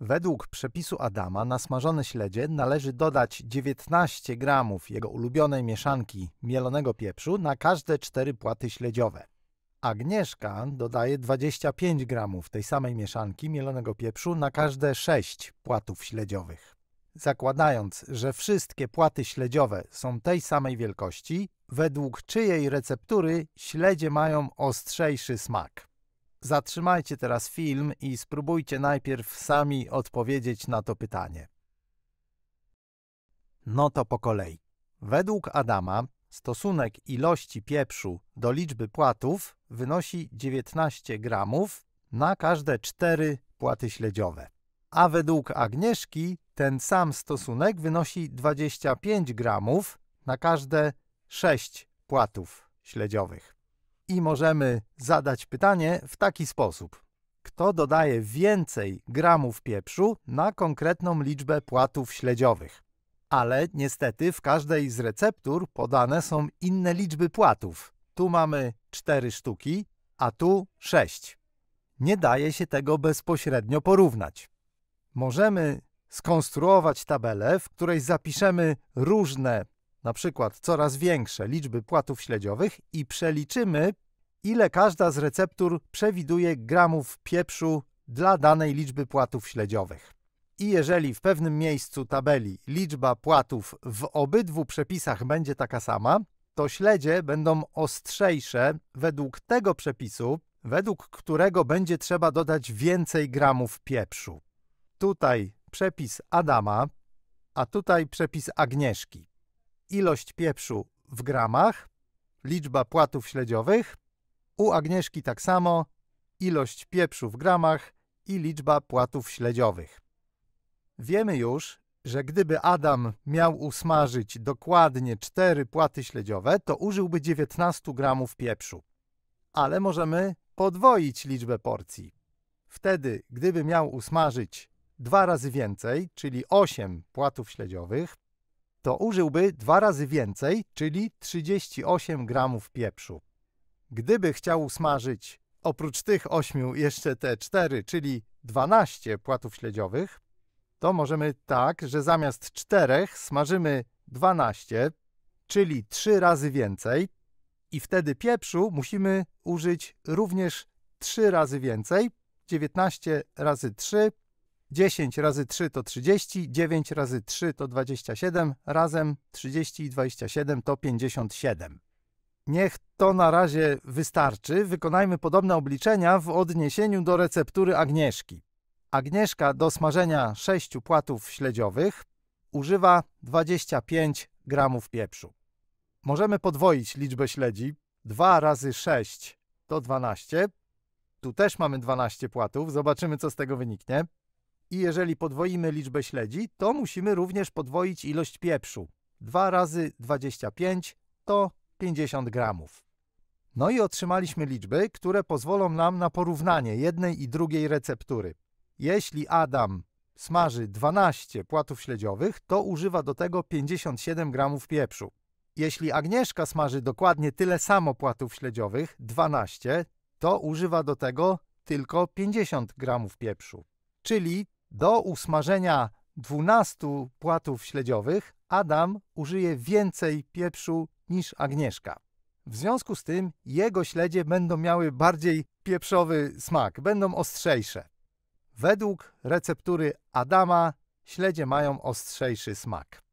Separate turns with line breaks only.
Według przepisu Adama na smażone śledzie należy dodać 19 gramów jego ulubionej mieszanki mielonego pieprzu na każde cztery płaty śledziowe. Agnieszka dodaje 25 gramów tej samej mieszanki mielonego pieprzu na każde 6 płatów śledziowych. Zakładając, że wszystkie płaty śledziowe są tej samej wielkości, według czyjej receptury śledzie mają ostrzejszy smak. Zatrzymajcie teraz film i spróbujcie najpierw sami odpowiedzieć na to pytanie. No to po kolei. Według Adama stosunek ilości pieprzu do liczby płatów wynosi 19 gramów na każde 4 płaty śledziowe. A według Agnieszki ten sam stosunek wynosi 25 gramów na każde 6 płatów śledziowych i możemy zadać pytanie w taki sposób. Kto dodaje więcej gramów pieprzu na konkretną liczbę płatów śledziowych? Ale niestety w każdej z receptur podane są inne liczby płatów. Tu mamy 4 sztuki, a tu 6. Nie daje się tego bezpośrednio porównać. Możemy skonstruować tabelę, w której zapiszemy różne na przykład coraz większe liczby płatów śledziowych i przeliczymy, ile każda z receptur przewiduje gramów pieprzu dla danej liczby płatów śledziowych. I jeżeli w pewnym miejscu tabeli liczba płatów w obydwu przepisach będzie taka sama, to śledzie będą ostrzejsze według tego przepisu, według którego będzie trzeba dodać więcej gramów pieprzu. Tutaj przepis Adama, a tutaj przepis Agnieszki ilość pieprzu w gramach, liczba płatów śledziowych. U Agnieszki tak samo, ilość pieprzu w gramach i liczba płatów śledziowych. Wiemy już, że gdyby Adam miał usmażyć dokładnie 4 płaty śledziowe, to użyłby 19 gramów pieprzu. Ale możemy podwoić liczbę porcji. Wtedy, gdyby miał usmażyć dwa razy więcej, czyli 8 płatów śledziowych, to użyłby dwa razy więcej, czyli 38 gramów pieprzu. Gdyby chciał smażyć oprócz tych 8 jeszcze te 4, czyli 12 płatów śledziowych, to możemy tak, że zamiast 4 smażymy 12, czyli 3 razy więcej i wtedy pieprzu musimy użyć również 3 razy więcej, 19 razy 3 10 razy 3 to 30, 9 razy 3 to 27, razem 30 i 27 to 57. Niech to na razie wystarczy. Wykonajmy podobne obliczenia w odniesieniu do receptury Agnieszki. Agnieszka do smażenia 6 płatów śledziowych używa 25 gramów pieprzu. Możemy podwoić liczbę śledzi. 2 razy 6 to 12. Tu też mamy 12 płatów. Zobaczymy, co z tego wyniknie. I jeżeli podwoimy liczbę śledzi, to musimy również podwoić ilość pieprzu. 2 razy 25 to 50 gramów. No i otrzymaliśmy liczby, które pozwolą nam na porównanie jednej i drugiej receptury. Jeśli Adam smaży 12 płatów śledziowych, to używa do tego 57 gramów pieprzu. Jeśli Agnieszka smaży dokładnie tyle samo płatów śledziowych, 12, to używa do tego tylko 50 gramów pieprzu. Czyli do usmażenia 12 płatów śledziowych Adam użyje więcej pieprzu niż Agnieszka. W związku z tym jego śledzie będą miały bardziej pieprzowy smak, będą ostrzejsze. Według receptury Adama śledzie mają ostrzejszy smak.